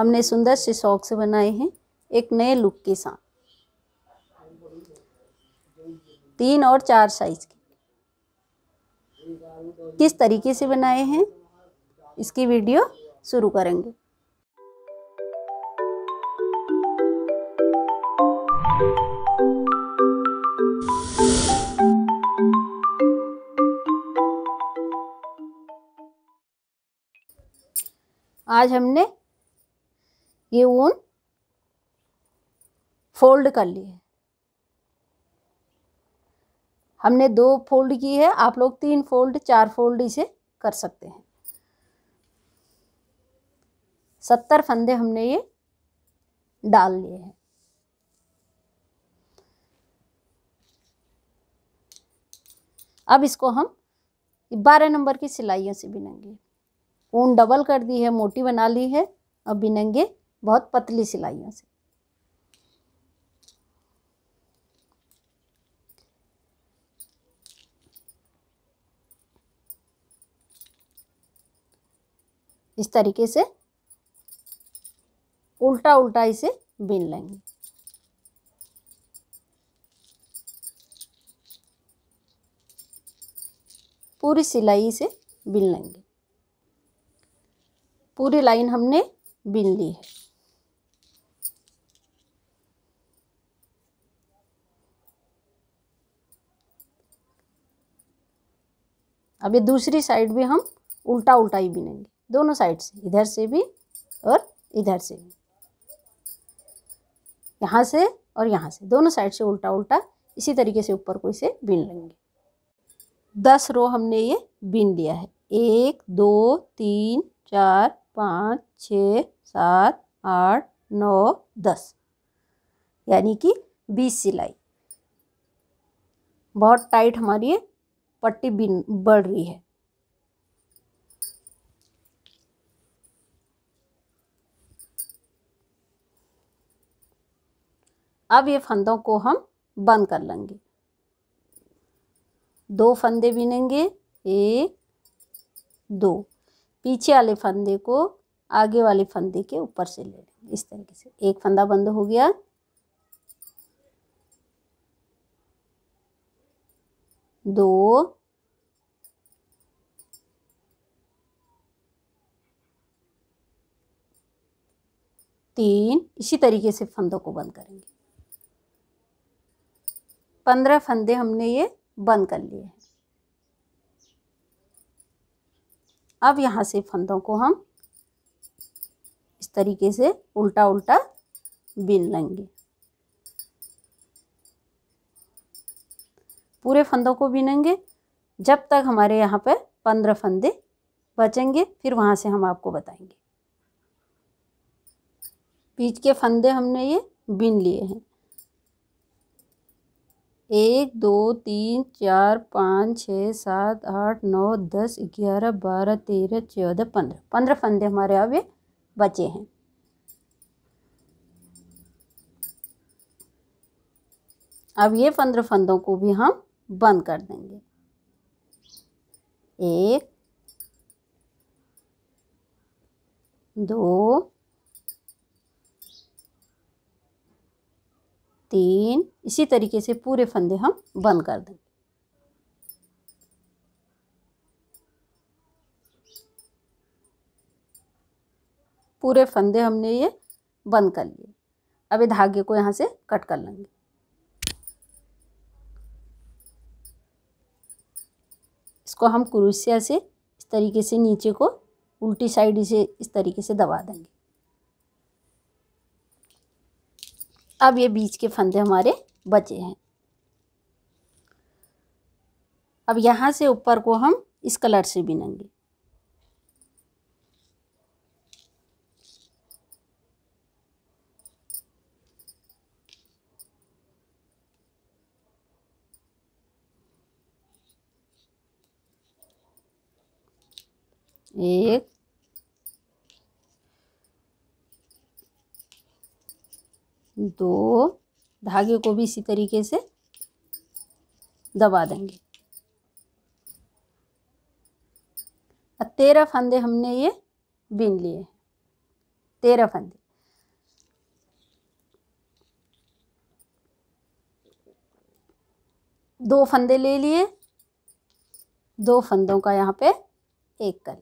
हमने सुंदर से शौक से बनाए हैं एक नए लुक के साथ तीन और चार साइज के किस तरीके से बनाए हैं इसकी वीडियो शुरू करेंगे आज हमने ये ऊन फोल्ड कर ली है हमने दो फोल्ड की है आप लोग तीन फोल्ड चार फोल्ड इसे कर सकते हैं सत्तर फंदे हमने ये डाल लिए हैं अब इसको हम बारह नंबर की सिलाइयों से बिनेंगे ऊन डबल कर दी है मोटी बना ली है अब बिनेंगे बहुत पतली सिलाइयों से इस तरीके से उल्टा उल्टा इसे बीन लेंगे पूरी सिलाई से बिन लेंगे पूरी लाइन हमने बिन ली है अब ये दूसरी साइड भी हम उल्टा उल्टा ही बिनेंगे दोनों साइड से इधर से भी और इधर से भी यहाँ से और यहाँ से दोनों साइड से उल्टा उल्टा इसी तरीके से ऊपर को इसे बीन लेंगे दस रो हमने ये बीन लिया है एक दो तीन चार पाँच छ सात आठ नौ दस यानी कि बीस सिलाई बहुत टाइट हमारी ये पट्टी बढ़ रही है अब ये फंदों को हम बंद कर लेंगे दो फंदे बिनेंगे एक दो पीछे वाले फंदे को आगे वाले फंदे के ऊपर से ले लेंगे इस तरीके से एक फंदा बंद हो गया दो तीन इसी तरीके से फंदों को बंद करेंगे पंद्रह फंदे हमने ये बंद कर लिए हैं अब यहाँ से फंदों को हम इस तरीके से उल्टा उल्टा बीन लेंगे पूरे फंदों को बिनेंगे जब तक हमारे यहाँ पर पंद्रह फंदे बचेंगे फिर वहाँ से हम आपको बताएंगे बीच के फंदे हमने ये बिन लिए हैं एक दो तीन चार पाँच छः सात आठ नौ दस ग्यारह बारह तेरह चौदह पंद्रह पंद्रह फंदे हमारे अब ये बचे हैं अब ये पंद्रह फंदों को भी हम बंद कर देंगे एक दो तीन इसी तरीके से पूरे फंदे हम बंद कर देंगे पूरे फंदे हमने ये बंद कर लिए अब ये धागे को यहाँ से कट कर लेंगे इसको हम क्रूसिया से इस तरीके से नीचे को उल्टी साइड से इस तरीके से दबा देंगे अब ये बीच के फंदे हमारे बचे हैं अब यहाँ से ऊपर को हम इस कलर से बिनेंगे एक दो धागे को भी इसी तरीके से दबा देंगे और तेरह फंदे हमने ये बीन लिए तेरह फंदे दो फंदे ले लिए दो फंदों का यहाँ पे एक कर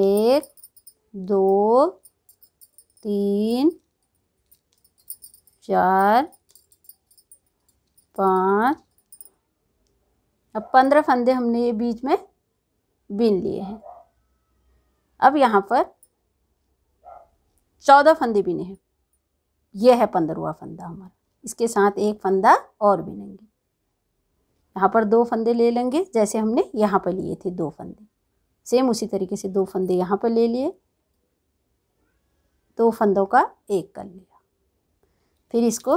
एक दो तीन चार पाँच अब पंद्रह फंदे हमने ये बीच में बीन लिए हैं अब यहाँ पर चौदह फंदे बीने हैं यह है पंद्रहवा फंदा हमारा इसके साथ एक फंदा और बीनेंगे यहाँ पर दो फंदे ले लेंगे जैसे हमने यहाँ पर लिए थे दो फंदे सेम उसी तरीके से दो फंदे यहाँ पर ले लिए दो फंदों का एक कर लिया फिर इसको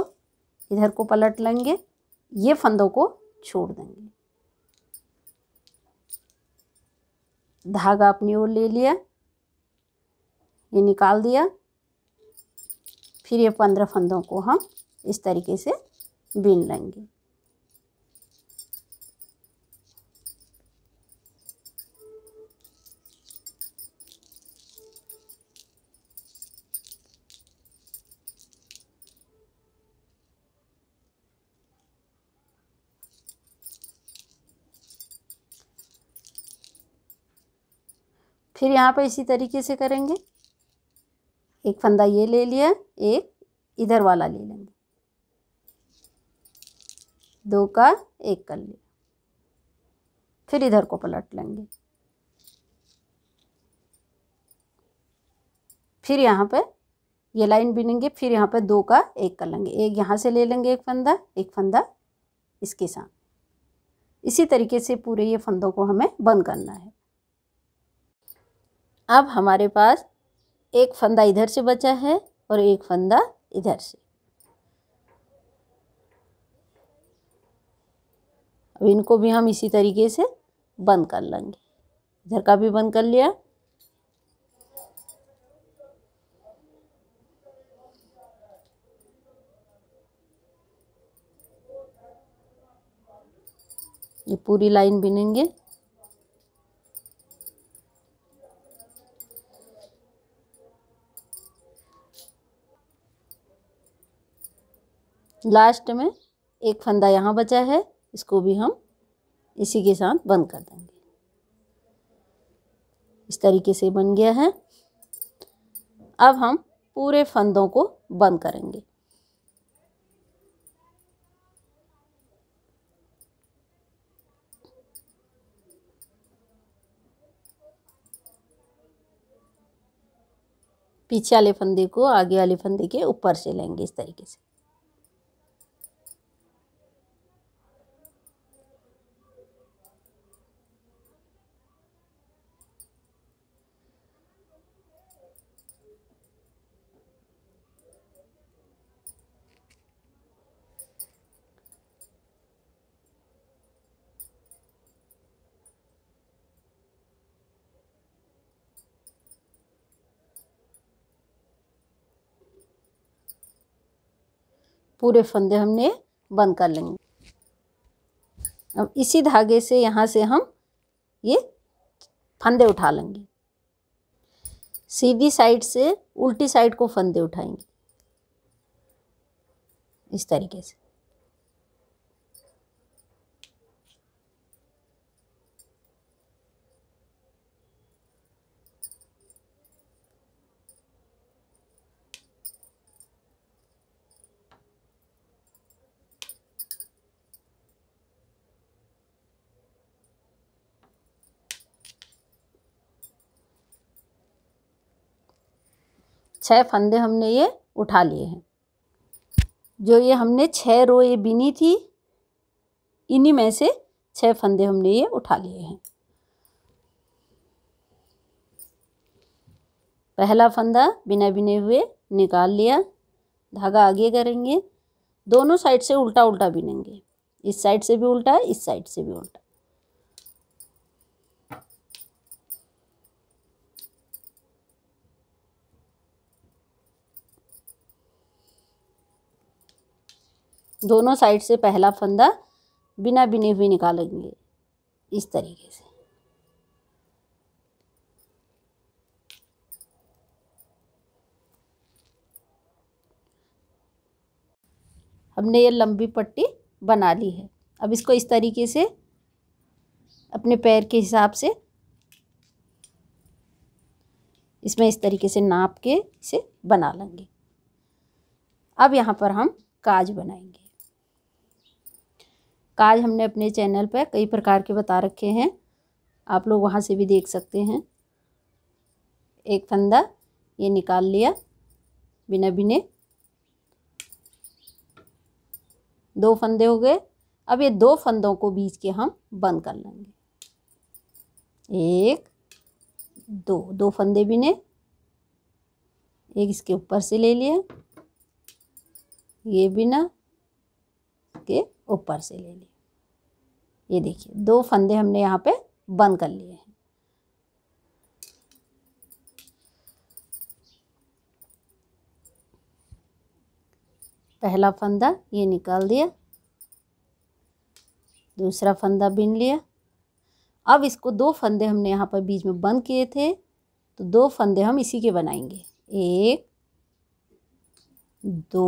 इधर को पलट लेंगे ये फंदों को छोड़ देंगे धागा अपनी ओर ले लिया ये निकाल दिया फिर ये पंद्रह फंदों को हम इस तरीके से बीन लेंगे फिर यहाँ पर इसी तरीके से करेंगे एक फंदा ये ले लिया एक इधर वाला ले लेंगे दो का एक कर लिया फिर इधर को पलट लेंगे फिर यहाँ पर ये लाइन बिनेंगे फिर यहाँ पर दो का एक कर लेंगे एक यहाँ से ले लेंगे एक फंदा एक फंदा इसके साथ इसी तरीके से पूरे ये फंदों को हमें बंद करना है अब हमारे पास एक फंदा इधर से बचा है और एक फंदा इधर से अब इनको भी हम इसी तरीके से बंद कर लेंगे इधर का भी बंद कर लिया ये पूरी लाइन बिनेंगे लास्ट में एक फंदा यहाँ बचा है इसको भी हम इसी के साथ बंद कर देंगे इस तरीके से बन गया है अब हम पूरे फंदों को बंद करेंगे पीछे वाले फंदे को आगे वाले फंदे के ऊपर से लेंगे इस तरीके से पूरे फंदे हमने बंद कर लेंगे अब इसी धागे से यहाँ से हम ये फंदे उठा लेंगे सीधी साइड से उल्टी साइड को फंदे उठाएंगे इस तरीके से छः फंदे हमने ये उठा लिए हैं जो ये हमने छः रो ये बिनी थी इन्हीं में से छः फंदे हमने ये उठा लिए हैं पहला फंदा बिना बिने हुए निकाल लिया धागा आगे करेंगे दोनों साइड से उल्टा उल्टा बिनेंगे इस साइड से भी उल्टा इस साइड से भी उल्टा दोनों साइड से पहला फंदा बिना बिने हुए निकालेंगे इस तरीके से हमने ये लंबी पट्टी बना ली है अब इसको इस तरीके से अपने पैर के हिसाब से इसमें इस तरीके से नाप के इसे बना लेंगे अब यहाँ पर हम काज बनाएंगे काज हमने अपने चैनल पर कई प्रकार के बता रखे हैं आप लोग वहाँ से भी देख सकते हैं एक फंदा ये निकाल लिया बिना बिने दो फंदे हो गए अब ये दो फंदों को बीच के हम बंद कर लेंगे एक दो दो फंदे बिने एक इसके ऊपर से ले लिया ये बिना के ऊपर से ले लिए ये देखिए दो फंदे हमने यहाँ पे बंद कर लिए हैं पहला फंदा ये निकाल दिया दूसरा फंदा बिन लिया अब इसको दो फंदे हमने यहाँ पर बीच में बंद किए थे तो दो फंदे हम इसी के बनाएंगे एक दो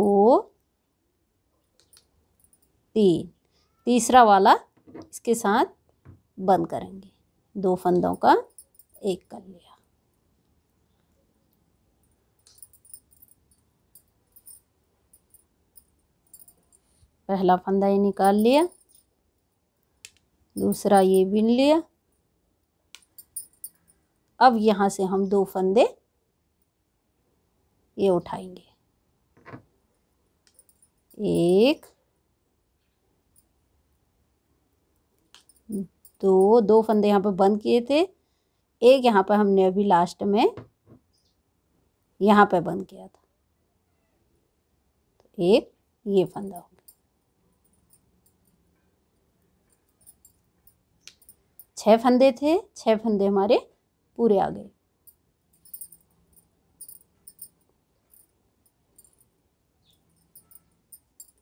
तीन तीसरा वाला इसके साथ बंद करेंगे दो फंदों का एक कर लिया पहला फंदा ये निकाल लिया दूसरा ये बिन लिया अब यहाँ से हम दो फंदे ये उठाएंगे एक तो दो फंदे यहाँ पर बंद किए थे एक यहाँ पर हमने अभी लास्ट में यहाँ पर बंद किया था तो एक ये फंदा हो गया छः फंदे थे छः फंदे हमारे पूरे आ गए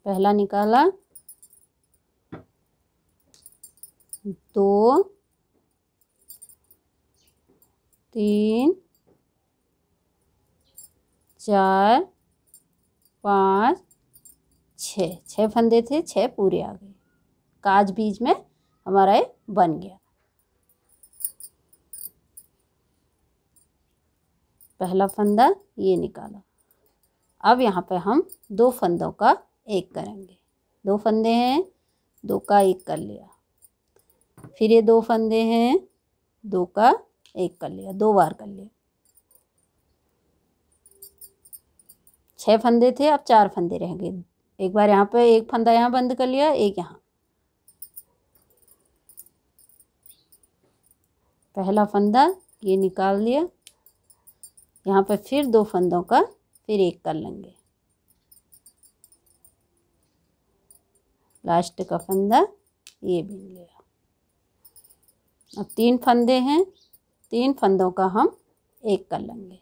पहला निकाला दो तीन चार पाँच छः छः फंदे थे छः पूरे आ गए काज बीज में हमारा ये बन गया पहला फंदा ये निकाला अब यहाँ पे हम दो फंदों का एक करेंगे दो फंदे हैं दो का एक कर लिया फिर ये दो फंदे हैं दो का एक कर लिया दो बार कर लिया छह फंदे थे अब चार फंदे रह गए एक बार यहाँ पे एक फंदा यहाँ बंद कर लिया एक यहाँ पहला फंदा ये निकाल लिया यहाँ पे फिर दो फंदों का फिर एक कर लेंगे लास्ट का फंदा ये बीन लिया अब तीन फंदे हैं तीन फंदों का हम एक कर लेंगे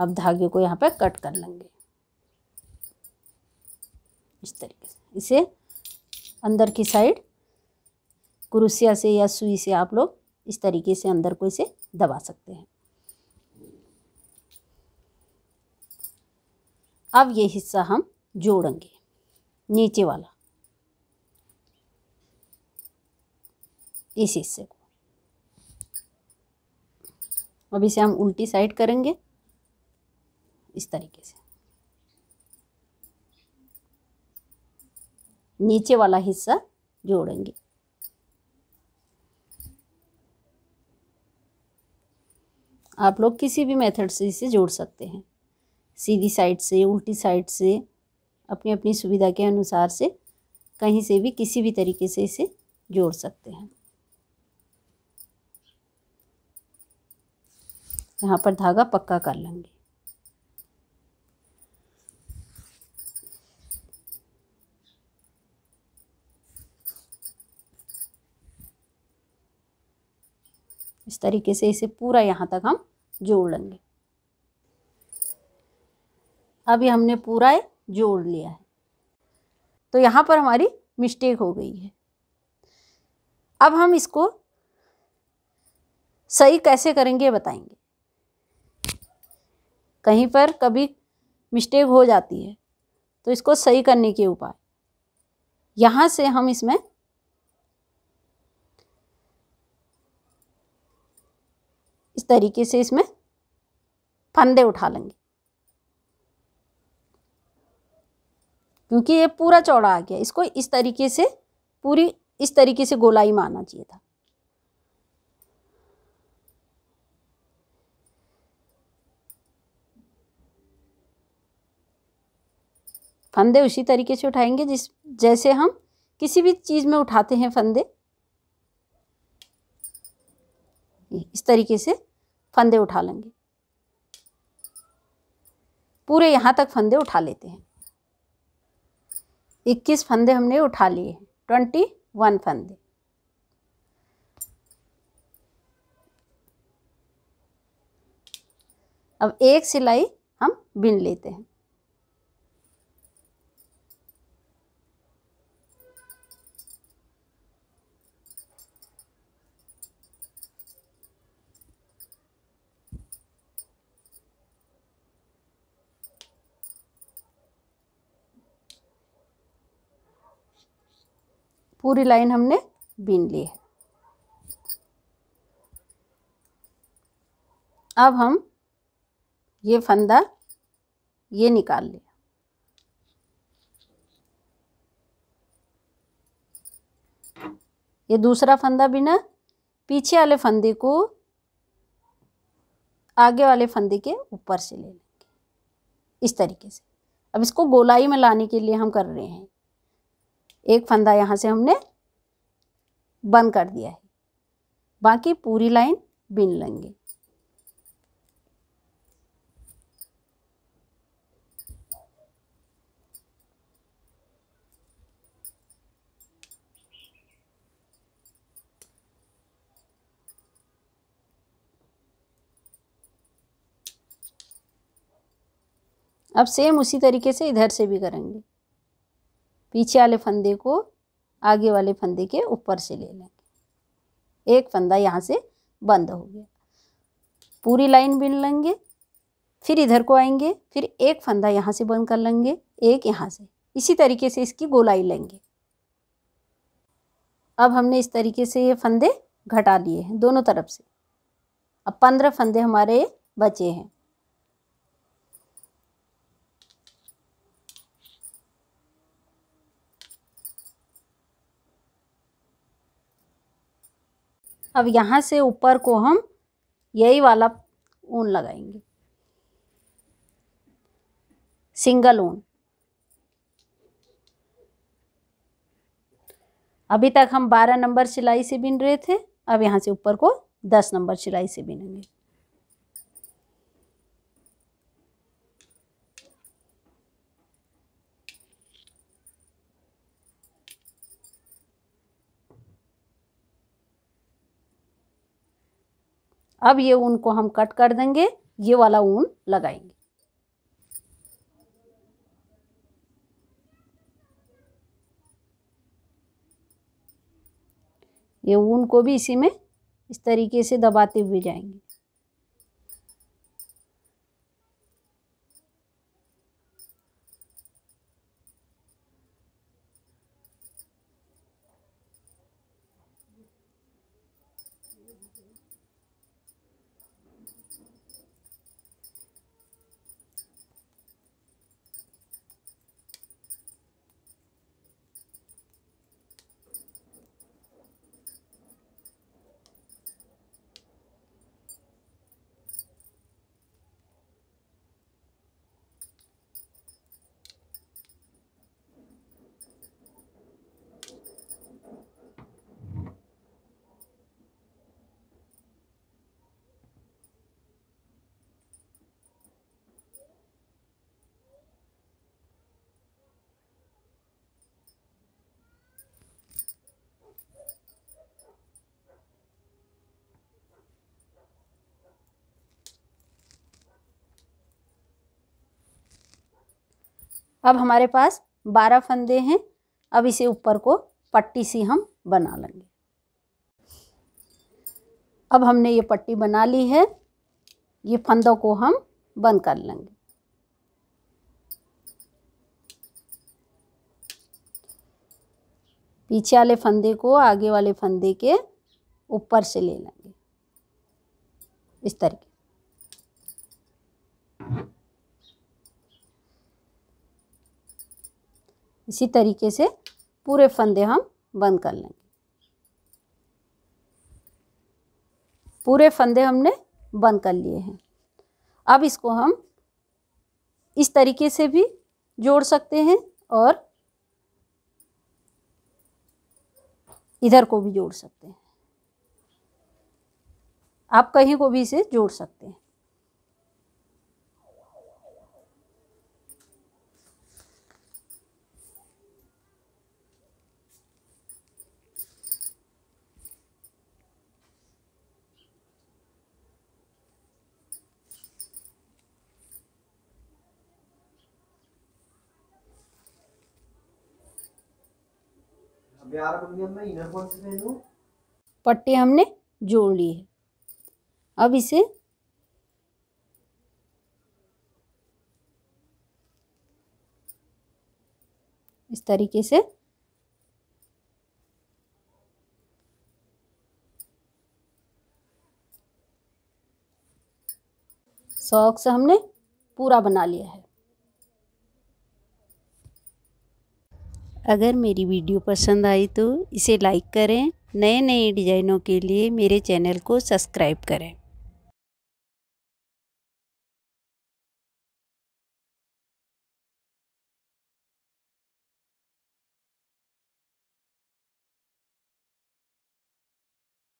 अब धागे को यहाँ पर कट कर लेंगे इस तरीके से इसे अंदर की साइड क्रूसिया से या सुई से आप लोग इस तरीके से अंदर को इसे दबा सकते हैं अब ये हिस्सा हम जोड़ेंगे नीचे वाला इस हिस्से को अब इसे हम उल्टी साइड करेंगे इस तरीके से नीचे वाला हिस्सा जोड़ेंगे आप लोग किसी भी मेथड से इसे जोड़ सकते हैं सीधी साइड से उल्टी साइड से अपनी अपनी सुविधा के अनुसार से कहीं से भी किसी भी तरीके से इसे जोड़ सकते हैं यहाँ पर धागा पक्का कर लेंगे इस तरीके से इसे पूरा यहाँ तक हम जोड़ लेंगे अभी हमने पूरा जोड़ लिया है तो यहाँ पर हमारी मिस्टेक हो गई है अब हम इसको सही कैसे करेंगे बताएंगे कहीं पर कभी मिस्टेक हो जाती है तो इसको सही करने के उपाय यहाँ से हम इसमें इस तरीके से इसमें फंदे उठा लेंगे क्योंकि ये पूरा चौड़ा आ गया इसको इस तरीके से पूरी इस तरीके से गोलाई मारना चाहिए था फंदे उसी तरीके से उठाएंगे जिस जैसे हम किसी भी चीज़ में उठाते हैं फंदे इस तरीके से फंदे उठा लेंगे पूरे यहाँ तक फंदे उठा लेते हैं इक्कीस फंदे हमने उठा लिए ट्वेंटी वन फंदे अब एक सिलाई हम बिन लेते हैं पूरी लाइन हमने बीन ली है अब हम ये फंदा ये निकाल लिया ये दूसरा फंदा बिना पीछे वाले फंदे को आगे वाले फंदे के ऊपर से ले लेंगे इस तरीके से अब इसको गोलाई में लाने के लिए हम कर रहे हैं एक फंदा यहाँ से हमने बंद कर दिया है बाकी पूरी लाइन बिन लेंगे अब सेम उसी तरीके से इधर से भी करेंगे पीछे वाले फंदे को आगे वाले फंदे के ऊपर से ले लेंगे एक फंदा यहाँ से बंद हो गया पूरी लाइन बिन लेंगे फिर इधर को आएंगे फिर एक फंदा यहाँ से बंद कर लेंगे एक यहाँ से इसी तरीके से इसकी गोलाई लेंगे अब हमने इस तरीके से ये फंदे घटा लिए हैं दोनों तरफ से अब पंद्रह फंदे हमारे बचे हैं अब यहाँ से ऊपर को हम यही वाला ऊन लगाएंगे सिंगल ऊन अभी तक हम बारह नंबर सिलाई से बिन रहे थे अब यहाँ से ऊपर को दस नंबर सिलाई से बिनेंगे अब ये ऊन को हम कट कर देंगे ये वाला ऊन लगाएंगे ये ऊन को भी इसी में इस तरीके से दबाते हुए जाएंगे अब हमारे पास बारह फंदे हैं अब इसे ऊपर को पट्टी सी हम बना लेंगे अब हमने ये पट्टी बना ली है ये फंदों को हम बंद कर लेंगे पीछे वाले फंदे को आगे वाले फंदे के ऊपर से ले लेंगे इस तरीके इसी तरीके से पूरे फंदे हम बंद कर लेंगे पूरे फंदे हमने बंद कर लिए हैं अब इसको हम इस तरीके से भी जोड़ सकते हैं और इधर को भी जोड़ सकते हैं आप कहीं को भी इसे जोड़ सकते हैं पट्टी हमने जोड़ ली है अब इसे इस तरीके से सॉक्स हमने पूरा बना लिया है अगर मेरी वीडियो पसंद आई तो इसे लाइक करें नए नए डिज़ाइनों के लिए मेरे चैनल को सब्सक्राइब करें